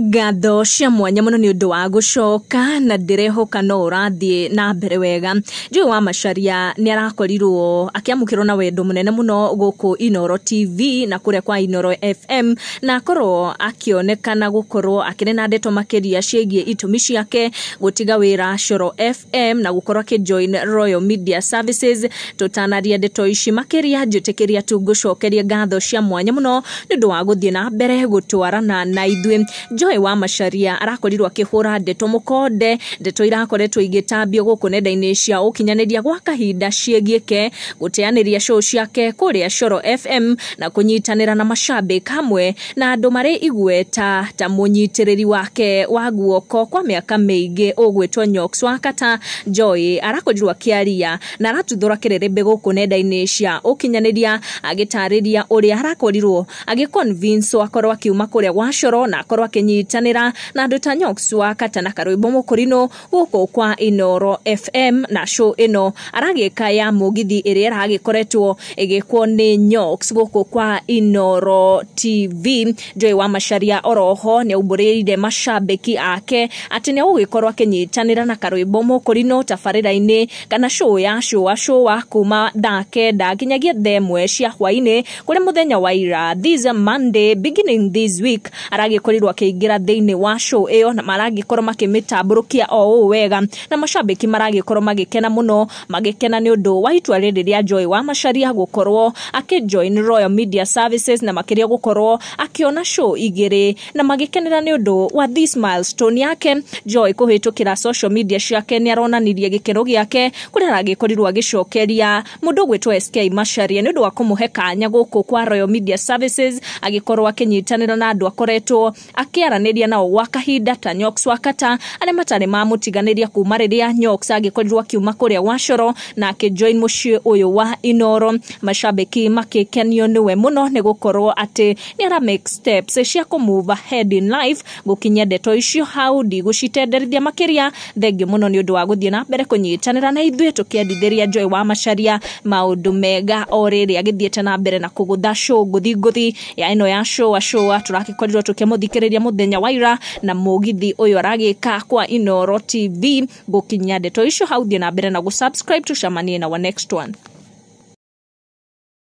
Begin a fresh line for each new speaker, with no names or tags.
ngatho cia mwanya nä å ndå wa coka na rehoka no ũrathiĩ na mbere wega njũĩ wa macaria nä arakorirwo akä na wendo mũnene mũno gũkũ inoro tv na kũrĩa kwa inoro fm na akorwo akĩonekana gũkorwo akĩrĩ na ndeto makĩria ciĩgiĩ itũmi ciake gũtiga wĩra coro fm na gũkorwo join royal media services tũtanaria ndeto ici makĩria njĩtĩkĩria tu ngũcokerie ngatho cia mwanya mũno å ũndũ wa gũthiĩ na mbere gũtwarana na ithuĩ njohi wa macharia arakorirwo akihura ndeto mukonde ndeto irakoretwo igitambio guku nenda-ini cia ukinyaniria gwa kahinda ciegieke guteaniria show ciake kuria Coro FM na kunyitanira na mashabe kamwe na andu mari igweta ta munyitiriri wake wa guoko kwa miaka miingi ugwitwo Nyox wa kata Joy arakorirwo akiaria na aratuthura kirerembe guku nenda-ini cia ukinyaniria agitariria uria arakorirwo agiconvince akorwo akiuma kuria gwa Coro na akorwo akinyi kũnyitanĩra na andũ ta nyoks wa katana karwĩmbo mũkũrinũ gũkũ kwa inoro fm na show ĩno aragĩka ya mũgithi ĩrĩa ĩragĩkoretwo ĩgĩkwo nĩ nyoks gũkũ kwa inoro tv joy wa macaria oroho nĩ aumbũrĩire macambĩki ake atĩ nĩ agũgĩkorwo akĩnyitanĩra na karwĩmbo mũkũrinũ tabarĩra-inĩ kana show ya shũa shũa kuma thaa kenda nginyagia thaa ĩmwe cia hwainĩ kũrĩ mũthenya wa ira this monday beginning this week aragĩkorirwo akĩingĩ maraingira thĩinĩ wa show iyo na maragĩkorwo makĩmĩtambũrũkia o ũũ wega na macambĩki maragĩkorwo magikena muno magikena ni undu wa itua rĩrĩ rĩa Joy wa Macharia gũkorwo akĩjoin Royal Media Services na makiria gukorwo akiona show igĩrĩ na magikenera ni undu wa this milestone yake Joy kũhĩtũkĩra social media ciake nĩ aronanirie gĩkeno giake kũrĩa aragĩkorirwo agĩcokeria mundu ũgwĩtwo SK Macharia ni undu wa kũmũhe kanya gũkũ kwa Royal Media Services agĩkorwo akĩnyitanĩra na andũ akoretwo akia mararaneria nao gwa kahinda ta Nyox Wakata arĩa matarĩ mamũtiganĩria kuma rĩrĩa Nyox agĩkorirwo akiuma kũrĩa Wachoro na akĩjoin mũciĩ ũyũ wa Inoro mashabiki magĩkenio nĩwe mũno nĩ gũkorwo atĩ nĩ ara make steps cia kũmuva head in life gũkinyia ndeto icio hau ndigũcitenderithia makĩria thengi mũno nĩ ũndũ wa gũthiĩ na mbere kũnyitanĩra na ithuĩ tũkĩendithĩria Joy wa Macharia maũndũ mega o rĩrĩa agĩthiĩte na mbere na kũgũtha show ngũthi ngũthi ya ĩno ya show show tũragĩkorirwo tũkĩmũthikĩrĩria mũthĩ mũthenya waira ira na mũgithi ũyũ ka kwa inoro tv ngũkinyia ndeto icio hau thiĩ na mbere na gũsubscribe na nawa next one